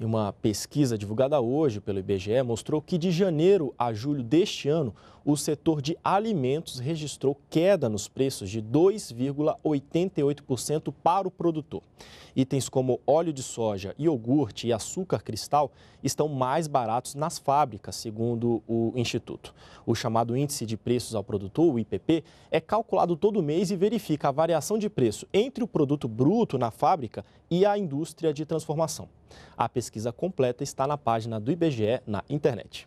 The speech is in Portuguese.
E uma pesquisa divulgada hoje pelo IBGE mostrou que de janeiro a julho deste ano, o setor de alimentos registrou queda nos preços de 2,88% para o produtor. Itens como óleo de soja, iogurte e açúcar cristal estão mais baratos nas fábricas, segundo o Instituto. O chamado Índice de Preços ao Produtor, o IPP, é calculado todo mês e verifica a variação de preço entre o produto bruto na fábrica e a indústria de transformação. A pesquisa pesquisa completa está na página do IBGE na internet.